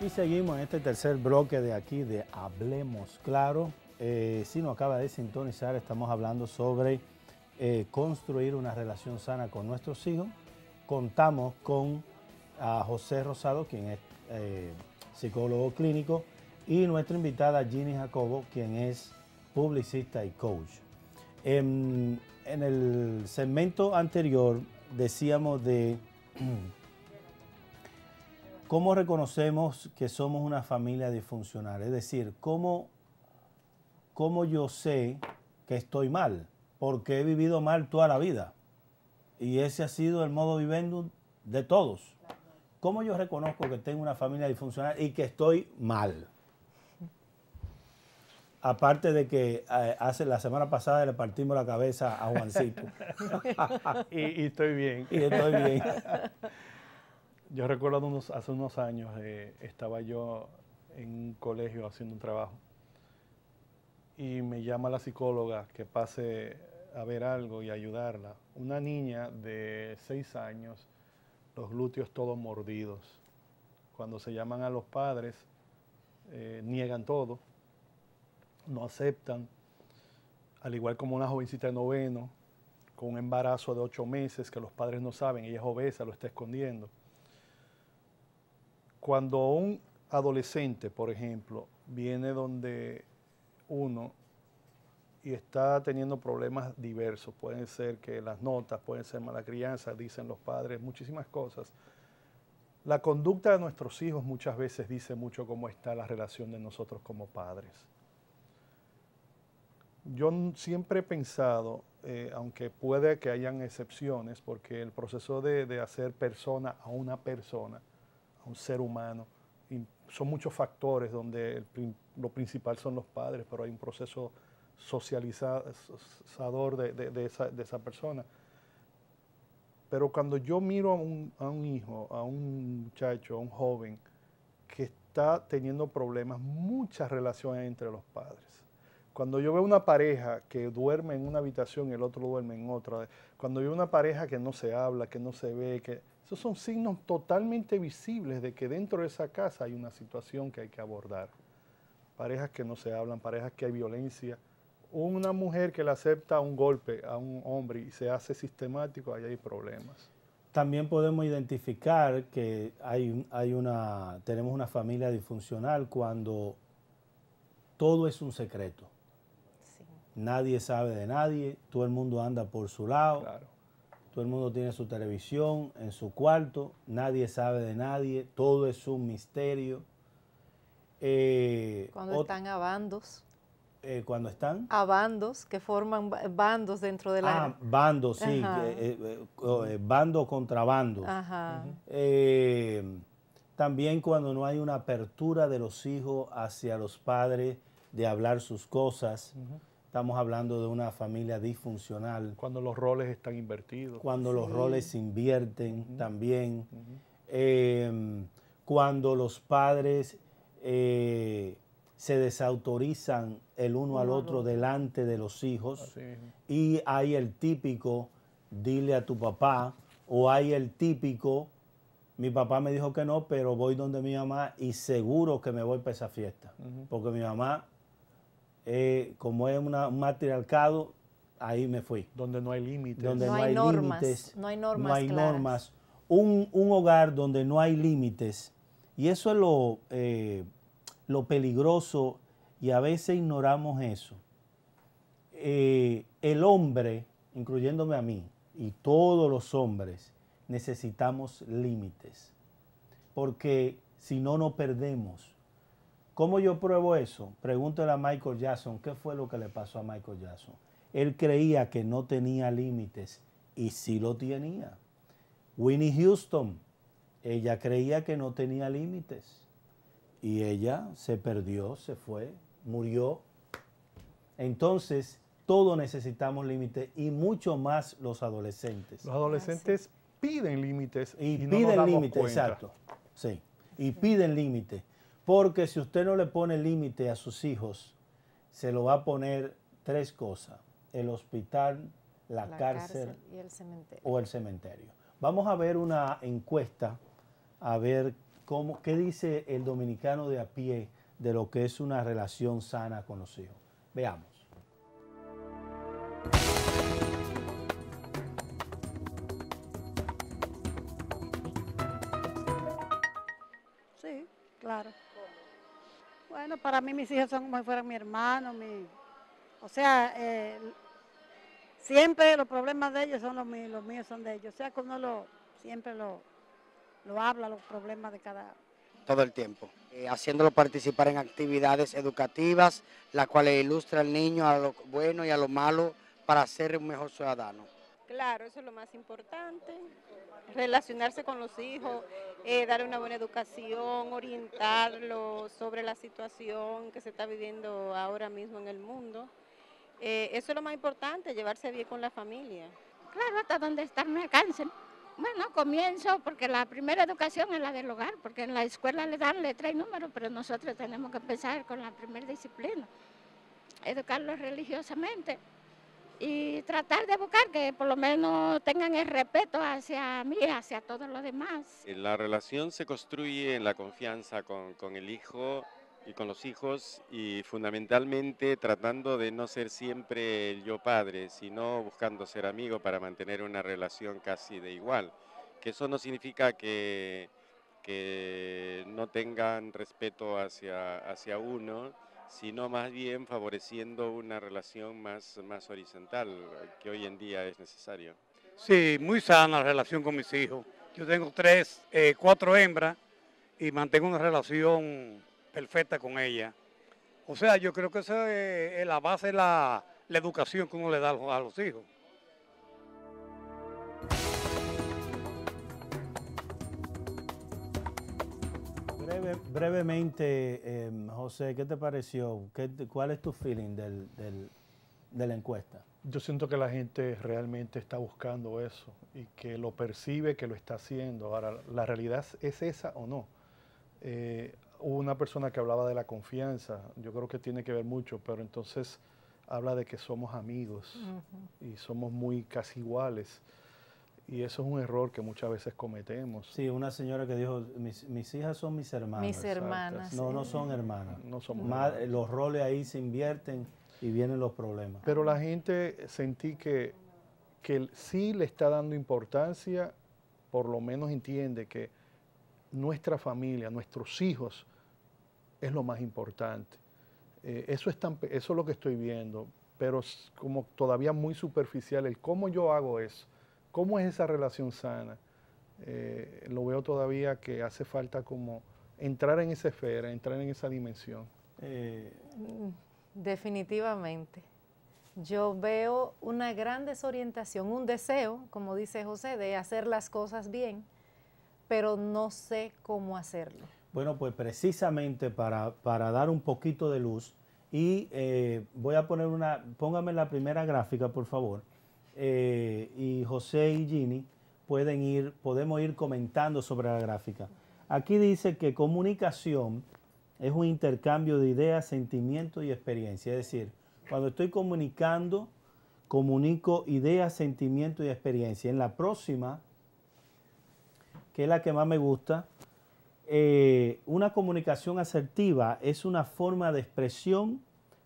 Y seguimos en este tercer bloque de aquí de Hablemos Claro. Eh, si nos acaba de sintonizar, estamos hablando sobre eh, construir una relación sana con nuestros hijos. Contamos con a José Rosado, quien es eh, psicólogo clínico, y nuestra invitada Ginny Jacobo, quien es publicista y coach. Em, en el segmento anterior decíamos de cómo reconocemos que somos una familia disfuncional, es decir, cómo, yo sé que estoy mal, porque he vivido mal toda la vida. Y ese ha sido el modo viviendo de todos. ¿Cómo yo reconozco que tengo una familia disfuncional y que estoy mal? Aparte de que eh, hace la semana pasada le partimos la cabeza a Juancito. y, estoy bien. Y estoy bien. yo recuerdo unos, hace unos años eh, estaba yo en un colegio haciendo un trabajo y me llama la psicóloga que pase a ver algo y ayudarla. Una niña de seis años, los glúteos todos mordidos. Cuando se llaman a los padres, eh, niegan todo no aceptan, al igual como una jovencita de noveno, con un embarazo de ocho meses que los padres no saben, ella es obesa, lo está escondiendo. Cuando un adolescente, por ejemplo, viene donde uno y está teniendo problemas diversos, pueden ser que las notas, pueden ser mala crianza, dicen los padres, muchísimas cosas. La conducta de nuestros hijos muchas veces dice mucho cómo está la relación de nosotros como padres yo siempre he pensado, eh, aunque puede que hayan excepciones, porque el proceso de, de hacer persona a una persona, a un ser humano, son muchos factores donde lo principal son los padres, pero hay un proceso socializador de, de, de, esa, de esa, persona. Pero cuando yo miro a un, a un, hijo, a un muchacho, a un joven que está teniendo problemas, muchas relaciones entre los padres. Cuando yo veo una pareja que duerme en una habitación y el otro duerme en otra, cuando yo veo una pareja que no se habla, que no se ve, que esos son signos totalmente visibles de que dentro de esa casa hay una situación que hay que abordar. Parejas que no se hablan, parejas que hay violencia. Una mujer que le acepta un golpe a un hombre y se hace sistemático, ahí hay problemas. También podemos identificar que hay una, tenemos una familia disfuncional cuando todo es un secreto nadie sabe de nadie, todo el mundo anda por su lado, todo el mundo tiene su televisión en su cuarto, nadie sabe de nadie, todo es un misterio. Eh, cuando están a bandos. Eh, cuando están? A bandos, que forman bandos dentro de la... Ah, bandos, sí, eh, bando contra bando. también cuando no hay una apertura de los hijos hacia los padres de hablar sus cosas. Estamos hablando de una familia disfuncional. Cuando los roles están invertidos. Cuando los roles se invierten también. Em, cuando los padres eh, se desautorizan el uno, al otro, delante de los hijos. Y hay el típico, dile a tu papá, o hay el típico, mi papá me dijo que no, pero voy donde mi mamá y seguro que me voy para esa fiesta. Porque mi mamá eh, como es un matriarcado, ahí me fui. Donde no hay límites. Donde no, hay, normas, No hay normas. No hay normas. Un, hogar donde no hay límites. Y eso es lo, eh, lo peligroso y a veces ignoramos eso. Eh, el hombre, incluyéndome a mí, y todos los hombres, necesitamos límites. Porque si no, no perdemos. ¿Cómo yo pruebo eso? Pregúntale a Michael Jackson, ¿qué fue lo que le pasó a Michael Jackson? Él creía que no tenía límites y sí lo tenía. Winnie Houston, ella creía que no tenía límites y ella se perdió, se fue, murió. Entonces, todos necesitamos límites y mucho más los adolescentes. Los adolescentes piden límites y, piden límites, exacto. Sí, y piden límites. Porque si usted no le pone límite a sus hijos, se lo va a poner tres cosas, el hospital, la, cárcel, y el cementerio. o el cementerio. Vamos a ver una encuesta, a ver cómo, qué dice el dominicano de a pie de lo que es una relación sana con los hijos. Veamos. Sí, claro. Bueno, para mí mis hijos son como si fueran mi hermano, mi... O sea, eh, siempre los problemas de ellos son los míos, los míos son de ellos. O sea como lo, siempre lo, lo habla, los problemas de cada... Todo el tiempo, eh, haciéndolo participar en actividades educativas, las cuales ilustra al niño a lo bueno y a lo malo para ser un mejor ciudadano. Claro, eso es lo más importante, relacionarse con los hijos, dar eh, darle una buena educación, orientarlos sobre la situación que se está viviendo ahora mismo en el mundo. Eh, eso es lo más importante, llevarse bien con la familia. Claro, hasta donde están me alcancen. Bueno, comienzo porque la primera educación es la del hogar, porque en la escuela le dan letra y número, pero nosotros tenemos que empezar con la primera disciplina, educarlos religiosamente y tratar de buscar que por lo menos tengan el respeto hacia mí, hacia todos los demás. Eh, la relación se construye en la confianza con, con el hijo y con los hijos y fundamentalmente tratando de no ser siempre el yo padre, sino buscando ser amigo para mantener una relación casi de igual. Que eso no significa que, que no tengan respeto hacia, hacia uno, sino más bien favoreciendo una relación más, más horizontal que hoy en día es necesario. Sí, muy sana la relación con mis hijos. Yo tengo tres, eh, cuatro hembras y mantengo una relación perfecta con ellas. O sea, yo creo que esa es eh, la base de la, educación que uno le da a los hijos. brevemente, em, José, ¿qué te pareció? ¿Qué, ¿Cuál es tu feeling del, del, de la encuesta? Yo siento que la gente realmente está buscando eso y que lo percibe, que lo está haciendo. Ahora, ¿la realidad es esa o no? Eh, hubo una persona que hablaba de la confianza, yo creo que tiene que ver mucho, pero entonces habla de que somos amigos y somos muy casi iguales. Y eso es un error que muchas veces cometemos. Sí, una señora que dijo, mis, hijas son mis hermanas. Mis hermanas. No, no son hermanas. No son. Los roles ahí se invierten y vienen los problemas. Pero la gente sentí que, que sí le está dando importancia, por lo menos entiende que nuestra familia, nuestros hijos, es lo más importante. Eh, eso, es tan, eso es lo que estoy viendo, pero como todavía muy superficial el cómo yo hago eso ¿Cómo es esa relación sana? Eh, lo veo todavía que hace falta como entrar en esa esfera, entrar en esa dimensión. Eh, definitivamente. Yo veo una gran desorientación, un deseo, como dice José, de hacer las cosas bien, pero no sé cómo hacerlo. Bueno, pues precisamente para, dar un poquito de luz, y eh, voy a poner una, póngame la primera gráfica, por favor, eh, y José y Ginny, pueden ir, podemos ir comentando sobre la gráfica. Aquí dice que comunicación es un intercambio de ideas, sentimientos y experiencia. Es decir, cuando estoy comunicando, comunico ideas, sentimientos y experiencias. En la próxima, que es la que más me gusta, eh, una comunicación asertiva es una forma de expresión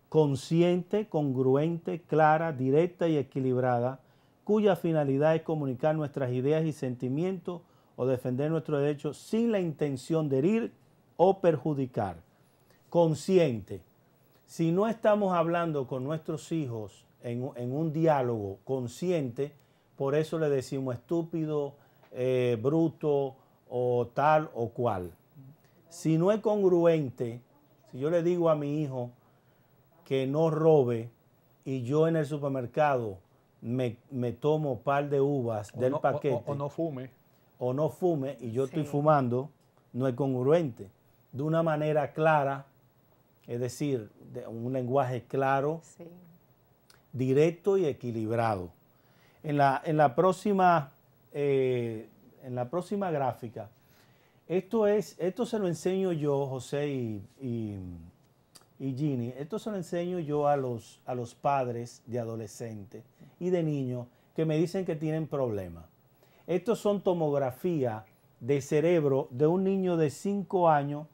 consciente, congruente, clara, directa y equilibrada cuya finalidad es comunicar nuestras ideas y sentimientos o defender nuestros derechos sin la intención de herir o perjudicar. Consciente. Si no estamos hablando con nuestros hijos en, un diálogo consciente, por eso le decimos estúpido, eh, bruto o tal o cual. Si no es congruente, si yo le digo a mi hijo que no robe y yo en el supermercado me, me tomo par de uvas del paquete. O, no fume. O no fume y yo estoy fumando, no es congruente. De una manera clara, es decir, de un lenguaje claro, directo y equilibrado. En la, en la próxima, eh, en la próxima gráfica, esto, es, esto se lo enseño yo, José y y Ginny, esto se lo enseño yo a los, a los padres de adolescentes y de niños que me dicen que tienen problemas. Estos son tomografía de cerebro de un niño de 5 años,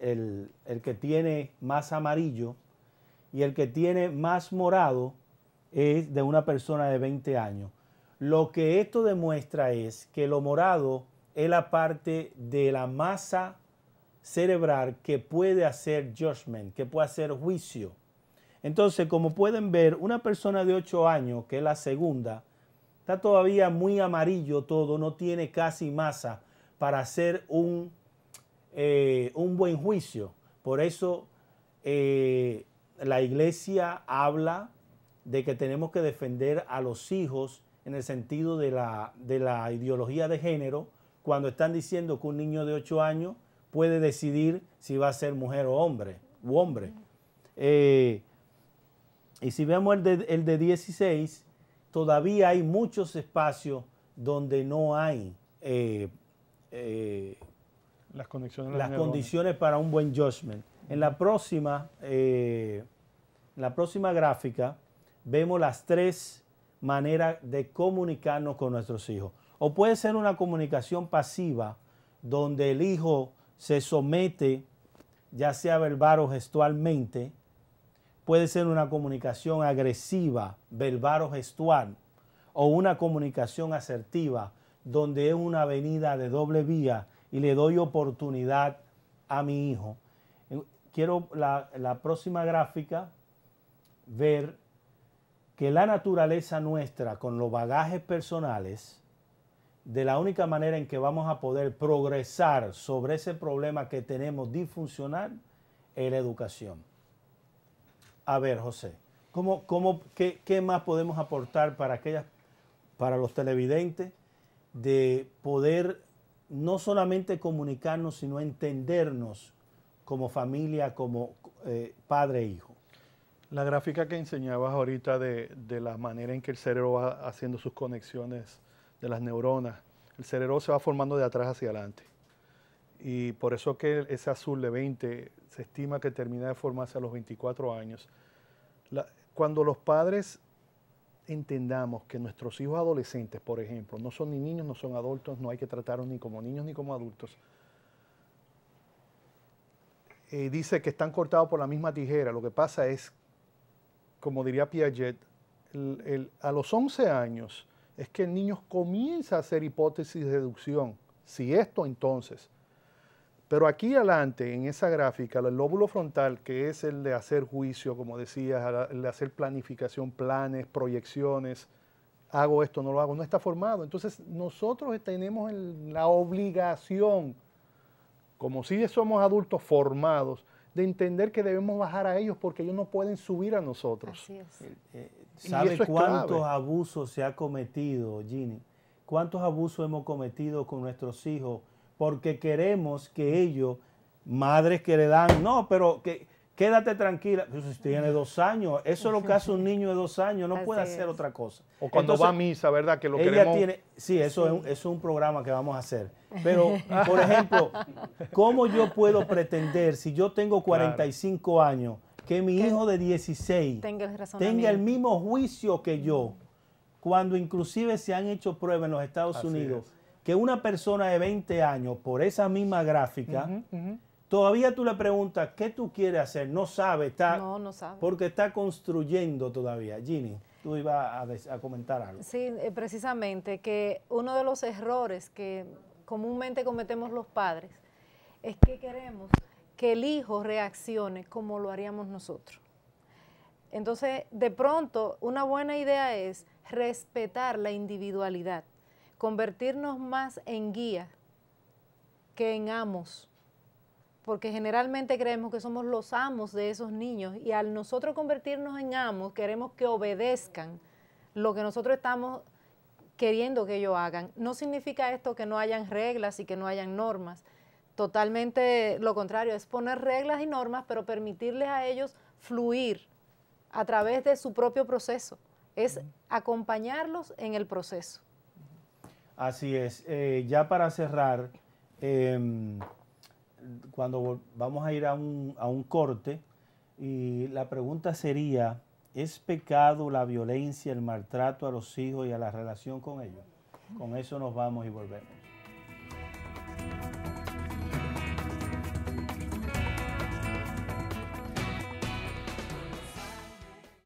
el, el, que tiene más amarillo, y el que tiene más morado es de una persona de 20 años. Lo que esto demuestra es que lo morado es la parte de la masa cerebral que puede hacer judgment, que puede hacer juicio. Entonces, como pueden ver, una persona de 8 años, que es la segunda, está todavía muy amarillo todo, no tiene casi masa para hacer un, eh, un buen juicio. Por eso eh, la iglesia habla de que tenemos que defender a los hijos en el sentido de la, de la ideología de género, cuando están diciendo que un niño de 8 años puede decidir si va a ser mujer o hombre. U hombre. Eh, y si vemos el de, 16, todavía hay muchos espacios donde no hay eh, eh, las, condiciones, las condiciones para un buen judgment. En la próxima, en la próxima gráfica vemos las tres maneras de comunicarnos con nuestros hijos. O puede ser una comunicación pasiva donde el hijo se somete, ya sea verbal o gestualmente, puede ser una comunicación agresiva, verbal o gestual, o una comunicación asertiva, donde es una avenida de doble vía y le doy oportunidad a mi hijo. Quiero la, la próxima gráfica ver que la naturaleza nuestra con los bagajes personales de la única manera en que vamos a poder progresar sobre ese problema que tenemos disfuncional es la educación. A ver, José, qué, más podemos aportar para, aquellas, para los televidentes de poder no solamente comunicarnos, sino entendernos como familia, como eh, padre e hijo? La gráfica que enseñabas ahorita de, de la manera en que el cerebro va haciendo sus conexiones de las neuronas. El cerebro se va formando de atrás hacia adelante. Y por eso que ese azul de 20 se estima que termina de formarse a los 24 años. cuando los padres entendamos que nuestros hijos adolescentes, por ejemplo, no son ni niños, no son adultos, no hay que tratarlos ni como niños ni como adultos, eh, dice que están cortados por la misma tijera. Lo que pasa es, como diría Piaget, a los 11 años es que el niño comienza a hacer hipótesis de deducción. Si esto entonces. Pero aquí adelante, en esa gráfica, el lóbulo frontal, que es el de hacer juicio, como decías, el de hacer planificación, planes, proyecciones, hago esto, no lo hago, no está formado. Entonces nosotros tenemos la obligación, como si somos adultos formados, de entender que debemos bajar a ellos porque ellos no pueden subir a nosotros. Así eh, eh, ¿Sabe cuántos abusos se ha cometido, Ginny? ¿Cuántos abusos hemos cometido con nuestros hijos? Porque queremos que ellos, madres que le dan, no, pero que quédate tranquila. tiene dos años, eso es lo que hace un niño de dos años, no puede hacer otra cosa. O cuando va a misa, ¿verdad? Que lo ella tiene, sí, eso Es, un, programa que vamos a hacer. Pero, por ejemplo, ¿cómo yo puedo pretender, si yo tengo 45 años, que mi hijo de 16 tenga, el, mismo juicio que yo, cuando inclusive se han hecho pruebas en los Estados Unidos, que una persona de 20 años, por esa misma gráfica, Todavía tú le preguntas qué tú quieres hacer, no sabe, está, no, no sabe. porque está construyendo todavía. Ginny, tú ibas a, a, comentar algo. Sí, eh, precisamente, que uno de los errores que comúnmente cometemos los padres es que queremos que el hijo reaccione como lo haríamos nosotros. Entonces, de pronto, una buena idea es respetar la individualidad, convertirnos más en guía que en amos porque generalmente creemos que somos los amos de esos niños y al nosotros convertirnos en amos queremos que obedezcan lo que nosotros estamos queriendo que ellos hagan. No significa esto que no hayan reglas y que no hayan normas. Totalmente lo contrario, es poner reglas y normas, pero permitirles a ellos fluir a través de su propio proceso. Es acompañarlos en el proceso. Así es. Eh, ya para cerrar, em, cuando vamos a ir a un, corte, y la pregunta sería, ¿es pecado la violencia, el maltrato a los hijos y a la relación con ellos? Con eso nos vamos y volvemos.